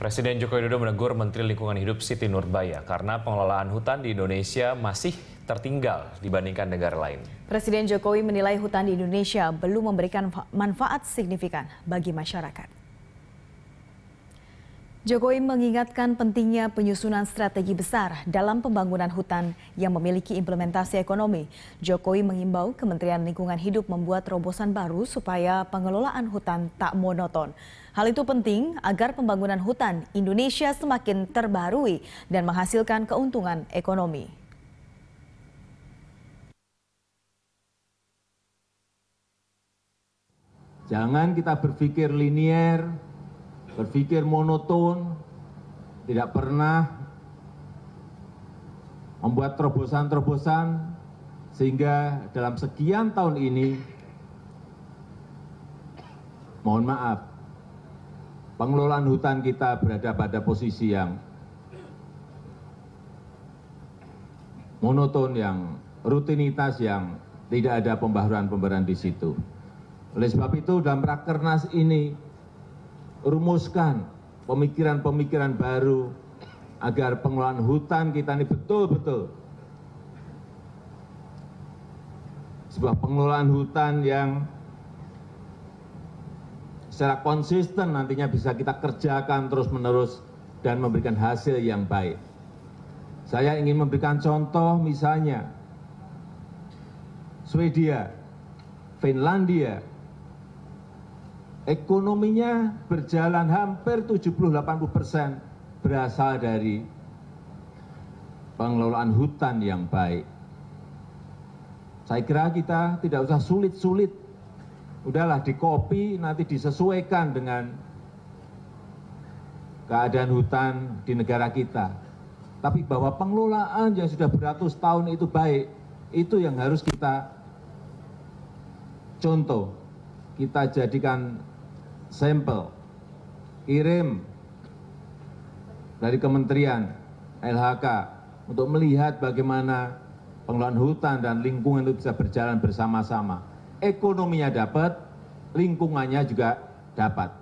Presiden Joko Widodo menegur Menteri Lingkungan Hidup Siti Nurbaya karena pengelolaan hutan di Indonesia masih tertinggal dibandingkan negara lain. Presiden Jokowi menilai hutan di Indonesia belum memberikan manfaat signifikan bagi masyarakat. Jokowi mengingatkan pentingnya penyusunan strategi besar dalam pembangunan hutan yang memiliki implementasi ekonomi. Jokowi mengimbau Kementerian Lingkungan Hidup membuat terobosan baru supaya pengelolaan hutan tak monoton. Hal itu penting agar pembangunan hutan Indonesia semakin terbarui dan menghasilkan keuntungan ekonomi. Jangan kita berpikir linier, berpikir monoton, tidak pernah membuat terobosan-terobosan, sehingga dalam sekian tahun ini, mohon maaf, pengelolaan hutan kita berada pada posisi yang monoton, yang rutinitas, yang tidak ada pembaharuan-pembaharuan di situ. Oleh sebab itu, dalam rakernas ini, rumuskan pemikiran-pemikiran baru agar pengelolaan hutan kita ini betul-betul sebuah pengelolaan hutan yang secara konsisten nantinya bisa kita kerjakan terus-menerus dan memberikan hasil yang baik. Saya ingin memberikan contoh misalnya Swedia, Finlandia, ekonominya berjalan hampir tujuh puluh persen berasal dari pengelolaan hutan yang baik. Saya kira kita tidak usah sulit-sulit, udahlah dikopi nanti disesuaikan dengan keadaan hutan di negara kita. Tapi bahwa pengelolaan yang sudah beratus tahun itu baik, itu yang harus kita contoh. Kita jadikan sampel kirim dari kementerian lhk untuk melihat bagaimana pengelolaan hutan dan lingkungan itu bisa berjalan bersama sama ekonominya dapat lingkungannya juga dapat